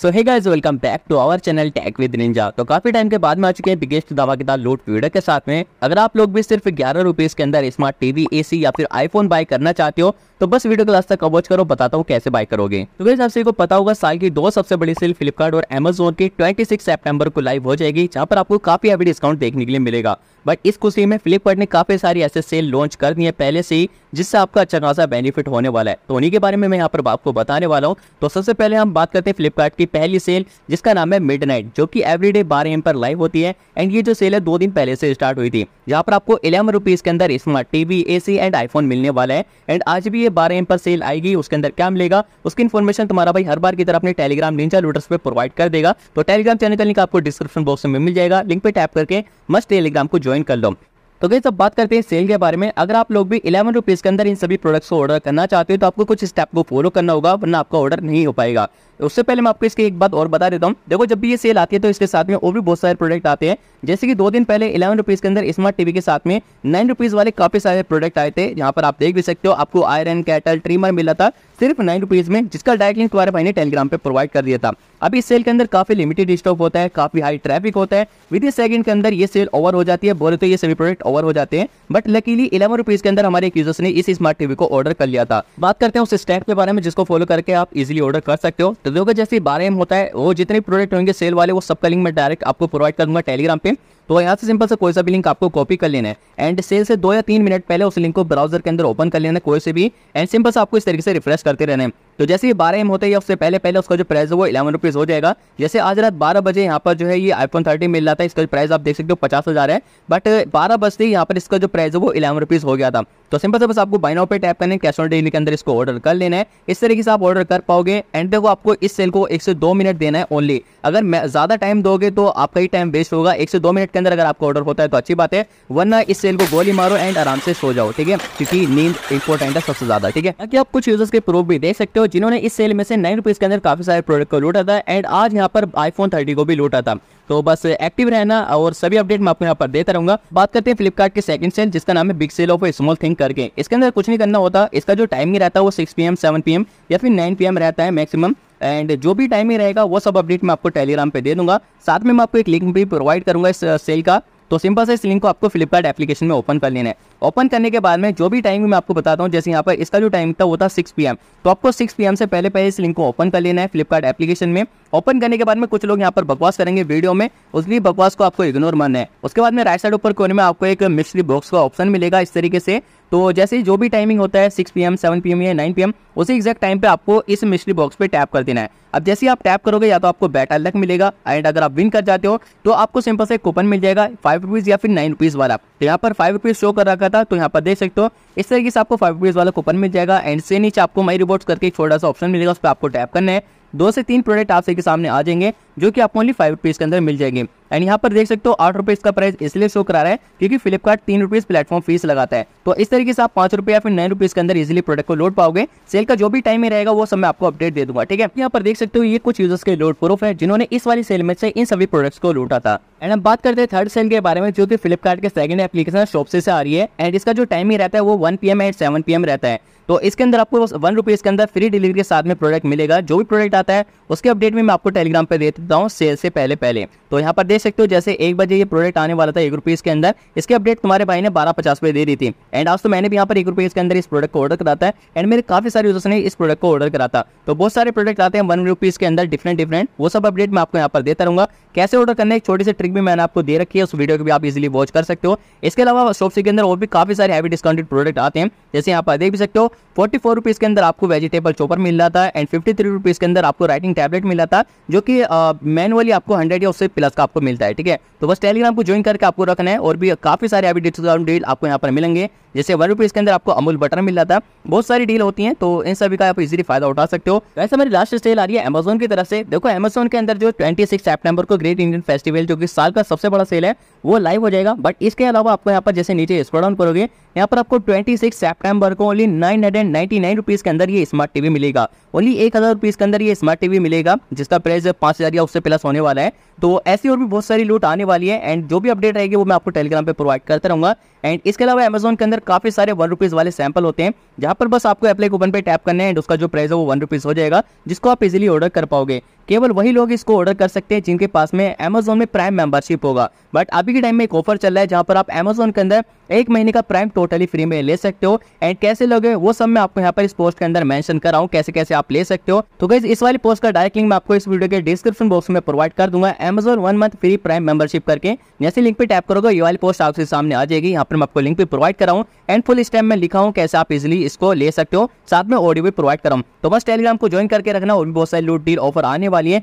so hey guys welcome back to our channel tech with ninja तो काफी time के बाद में आ चुके हैं बिगेस्ट धमाकेदार लूट वीडियो के साथ में अगर आप लोग भी सिर्फ ग्यारह रुपीज के अंदर स्मार्ट टीवी एसी या फिर आईफोन बाय करना चाहते हो तो बस वीडियो क्लास तक वॉच करो बताता हूँ कैसे बाय करोगे तो वैसे आपसे को पता होगा साल की दो सबसे बड़ी सेल फ्लिपकार्ट और एमेजोन की ट्वेंटी सिक्स को लाइव हो जाएगी जहाँ पर आपको काफी हैवी डिस्काउंट देखने के लिए मिलेगा बट इस खुशी में फ्लिपकार्ट ने काफ़ी सारी ऐसे सेल लॉन्च कर दी है पहले से ही जिससे आपका अच्छा खासा बेनिफिट होने वाला है तो उन्हीं के बारे में मैं यहाँ पर आपको बताने वाला हूँ तो सबसे पहले हम बात करते हैं फ्लिपकार्ट की पहली सेल जिसका नाम है मिड जो कि एवरी डे बारह एम पर लाइव होती है एंड ये जो सेल है दो दिन पहले से स्टार्ट हुई थी जहाँ पर आपको इलेवन रुपीज़ के अंदर smart TV a and iPhone मिलने वाला है एंड आज भी ये बारह एम पर सेल आएगी उसके अंदर क्या मिलेगा उसकी इन्फॉर्मेशन तुम्हारा भाई हर बार की तरह अपने टेलीग्राम निंजा लूटर्स पर प्रोवाइड कर देगा तो टेलीग्राम चैनल का लिंक आपको डिस्क्रिप्शन बॉक्स में मिल जाएगा लिंक पर टैप करके मस्ट टेलीग्राम को ज्वाइन कर लो तो गई सब बात करते हैं सेल के बारे में अगर आप लोग भी इलेवन रुपीज़ के अंदर इन सभी प्रोडक्ट्स को ऑर्डर करना चाहते हो तो आपको कुछ स्टेप को फॉलो करना होगा वरना आपका ऑर्डर नहीं हो पाएगा उससे पहले मैं आपको इसकी एक बात और बता देता हूँ देखो जब भी ये सेल आती है तो इसके साथ में और भी बहुत सारे प्रोडक्ट आते हैं जैसे कि दो दिन पहले इलेवन रुपीज़ के अंदर स्मार्ट टीवी के साथ में नाइन रुपीज़ वाले काफ़ी सारे प्रोडक्ट आए थे यहाँ पर आप देख भी सकते हो आपको आयरन कैटल ट्रीमर मिला था सिर्फ नाइन रुपीज़ में जिसका डायरेक्ट लिंक तुम्हारे भाई ने टेलीग्राम पर प्रोवाइड कर दिया था अभी इस सेल के अंदर काफ़ी लिमिटेड स्टॉक होता है काफ़ी हाई ट्रैफिक होता है विद इन सेकंड के अंदर ये सेल ओवर हो जाती है बोले तो ये सभी प्रोडक्ट ओवर हो जाते हैं बट लकीली इलेवन रुपीज़ के अंदर हमारे एक यूजर्स ने इस स्मार्ट टीवी को ऑर्डर कर लिया था बात करते हैं उस स्टैक के बारे में जिसको फॉलो करके आप इजिली ऑर्डर कर सकते हो तो देखो जैसे बारह एम होता है वो जितने प्रोडक्ट होंगे सेल वाले वो सबका लिंक मैं डायरेक्ट आपको प्रोवाइड कर दूंगा टेलीग्राम पे तो यहाँ से सिंपल से कोई सा भी लिंक आपको कॉपी कर लेना है एंड सेल से दो या तीन मिनट पहले उस लिंक को ब्राउजर के अंदर ओपन कर लेना है कोई से भी एंड सिंपल से आपको इस तरीके से रिफ्रेश करते रहना है तो जैसे ही बारह एम होते है उससे पहले पहले उसका जो प्राइस है वो इलेवन रुपीज़ हो जाएगा जैसे आज रात बारह बजे यहाँ पर जो है ये आईफोन थर्टी मिल रहा था इसका प्राइस आप देख सकते हो पचास हज़ार है बट बारह बजते ही यहाँ पर इसका जो प्राइस है वो इलेवन रुपीज़ हो गया था तो सिंपल से बस आपको बाइनो पे टैप करने कैश ऑन डिलीवरी के अंदर इसको ऑर्डर कर लेना है इस तरीके से आप ऑर्डर कर पाओगे एंड देखो आपको इस सेल को एक से दो मिनट देना है ओनली अगर ज़्यादा टाइम दोगे तो आपका ही टाइम वेस्ट होगा एक से दो मिनट के अंदर अगर आपको ऑर्डर होता है तो अच्छी बात है वरना इस सेल को गोली मारो एंड आराम से सो जाओ ठीक है क्योंकि नींद इंपॉर्टेंट है सबसे ज्यादा ठीक है ताकि आप कुछ यूजर्स के प्रूफ भी देख सकते हो जिन्होंने इस सेल में से नाइन रुपीज के अंदर काफी सारे प्रोडक्ट को लूटा था एंड आज यहाँ पर आईफोन थर्टी को भी लूटा था तो बस एक्टिव रहना और सभी अपडेट मैं आपको यहाँ पर देता रहूंगा बात करते हैं फ्लिपकार्ट के सेकंड सेल जिसका नाम है big sale of small thing करके इसके अंदर कुछ नहीं करना होता इसका जो टाइमिंग रहता है वो 6 पीएम 7 पीएम या फिर 9 पीएम रहता है मैक्सिमम एंड जो भी टाइमिंग रहेगा वो सब अपडेट मैं आपको टेलीग्राम पे दे दूंगा साथ में मैं आपको एक लिंक भी प्रोवाइड करूंगा इस सेल uh, का तो सिंपल से इस लिंक को आपको फ्लिपकार्ट एप्लीकेशन में ओपन कर लेना है ओपन करने के बाद में जो भी टाइम मैं आपको बताता हूँ जैसे यहाँ पर इसका जो टाइम था वो था सिक्स पी तो आपको सिक्स पी से पहले पहले इस लिंक को ओपन कर लेना है फ्लिपकार्ट एप्लीकेशन में ओपन करने के बाद में कुछ लोग यहाँ पर बकवास करेंगे वीडियो में उसकी बकवास को आपको इग्नोर मन है उसके बाद में राइट साइड ऊपर कोने में आपको एक मिस्ट्री बॉक्स का ऑप्शन मिलेगा इस तरीके से तो जैसे ही जो भी टाइमिंग होता है six P M seven P M या नाइन पी एम उसी एग्जैक्ट टाइम पे आपको इस मिस्ट्री बॉक्स पे टैप कर देना है अब जैसे ही आप टैप करोगे या तो आपको बैट अलग मिलेगा एंड अगर आप विन कर जाते हो तो आपको सिंपल से कूपन मिल जाएगा फाइव फाइव रुपीज़ या फिर नाइन रुपीज़ वाला तो यहाँ पर फाइव रुपीज़ शो कर रखा था तो यहाँ पर देख सकते हो इस तरीके से आपको फाइव रुपीज़ वाला कूपन मिल जाएगा एंड से नीचे आपको माई रिवॉर्ड्स करके एक छोटा सा ऑप्शन मिलेगा उस पर आपको टैप करना है दो से तीन प्रोडक्ट आपसे के सामने आ जाएंगे जो कि आपको ओनली फाइव रुपीज़ के अंदर मिल जाएंगे एंड यहाँ पर देख सकते हो आठ रुपए इसका प्राइस इसलिए शो करा रहा है क्योंकि फ्लिपकार्ट तीन रुपीज़ प्लेटफॉर्म फीस लगाता है तो इस तरीके से आप पांच रुपए या फिर नाइन रुपीज़ के अंदर इजिली प्रोडक्ट को लोड पाओगे सेल का जो भी टाइम ही रहेगा वो सब मैं आपको अपडेट दे दूंगा ठीक है यहाँ पर देख सकते हो ये कुछ यूजर्स के लोड प्रूफ है जिन्होंने इस वाली सेल में से इन सभी प्रोडक्ट्स को लूटा था एंड हम बात करते हैं थर्ड सेल के बारे में जो कि फ्लिपकार्ट के सेकंड एप्लीकेशन शॉप से आ रही है एंड इसका जो टाइम ही रहता है वो one P M and seven P M रहता है तो इसके अंदर आपको वन रुपीज़ के अंदर फ्री डिलीवरी के साथ में प्रोडक्ट मिलेगा जो भी प्रोडक्ट आता है उसके अपडेट में मैं आपको टेलीग्राम पर दे देता हूँ सेल से पहले पहले तो यहाँ पर देख सकते हो जैसे एक बजे ये प्रोडक्ट आने वाला था एक रुपीज़ के अंदर इसके अपडेट तुम्हारे भाई ने बारह पचास दे दी थी एंड आज तो मैंने भी यहाँ पर एक रुपीज़ के अंदर इस प्रोडक्ट को ऑर्डर कराता है एंड मेरे काफ़ी सारे यूजर्स ने इस प्रोडक्ट को ऑर्डर करा था तो बहुत सारे प्रोडक्ट आते हैं वन रुपीज़ के अंदर डिफरेंट डिफरेंट वो सब अपडेट मैं आपको यहाँ पर देता रहूँगा कैसे ऑर्डर करने एक छोटी सी ट्रिक भी मैंने आपको दे रखी है उस वीडियो को भी आप इजिली वॉच कर सकते हो इसके अलावा शॉपसी के अंदर और भी काफ़ी सारे हैवी डिस्काउंटेड प्रोडक्ट आते हैं जैसे यहाँ पर देख भी सकते हो फोर्टी फोर रुपीज़ के अंदर आपको वेजिटेबल चोपर मिल रहा था एंड फिफ्टी थ्री रुपीज़ के अंदर आपको राइटिंग टैबलेट मिला था जो कि मैनुअली आपको हंड्रेड या उससे प्लस का आपको मिलता है ठीक है तो बस टेलीग्राम को ज्वाइन करके आपको रखना है और भी काफ़ी सारे अभी डिस्काउंट डील आपको यहाँ पर मिलेंगे जैसे वन रुपीज़ के अंदर आपको अमूल बटर मिल रहा था बहुत सारी डील होती है तो इन सभी का आप इजीली फायदा उठा सकते हो वैसे हमारी लास्ट स्टेल आ रही है अमेजोन की तरफ से देखो अमेजोन के अंदर जो ट्वेंटी सिक्स सेप्टेम्बर को ग्रेट इंडियन फेस्टिवल जो कि साल का सबसे बड़ा सेल है वो लाइव हो जाएगा बट इसके अलावा आपको यहाँ पर जैसे नीचे स्क्रॉल डाउन करोगे यहाँ पर आपको ट्वेंटी सिक्स को ओनली नाइन के अंदर ये स्मार्ट टीवी मिलेगा ओनली एक हज़ार रुपीज़ के अंदर ये स्मार्ट टीवी मिलेगा जिसका प्राइस पांच हज़ार या उससे प्लस होने वाला है तो ऐसी और भी बहुत सारी लूट आने वाली है एंड जो भी अपडेट रहेगी वो मैं आपको टेलीग्राम पर प्रोवाइड करता रहूंगा एंड इसके अलावा अमेजोन के अंदर काफ़ी सारे वन रुपीज़ वाले सैंपल होते हैं जहां पर बस आपको अप्लाई कूपन पर टैप करना है एंड उसका जो प्राइस है वो वन रुपीज़ हो जाएगा जिसको आप इजिली ऑर्डर कर पाओगे केवल वही लोग इसको ऑर्डर कर सकते हैं जिनके पास में अमेजोन में प्राइम मेंबरशिप होगा बट अभी के टाइम में एक ऑफर चल रहा है जहाँ पर आप अमेजोन के अंदर एक महीने का प्राइम टोटली फ्री में ले सकते हो एंड कैसे लोगे वो सब मैं आपको यहाँ पर इस पोस्ट के अंदर मैंशन कर रहा हूँ कैसे कैसे आप ले सकते हो तो गई इस वाली पोस्ट का डायरेक्ट लिंक मैं आपको इस वीडियो के डिस्क्रिप्शन बॉक्स में प्रोवाइड कर दूंगा Amazon one month free prime membership करके जैसे लिंक पर टैप करोगे ये वाली पोस्ट आपके सामने आ जाएगी यहाँ पर मैं आपको लिंक भी प्रोवाइड कराऊँ एंड फुल स्टैम में लिखा हूँ कैसे आप इजिली इसको ले सकते हो साथ में ऑडियो भी प्रोवाइड कराऊँ तो बस टेलीग्राम को ज्वाइन करके रखना और भी बहुत सारे लूट डील ऑफर आने वाले वाली है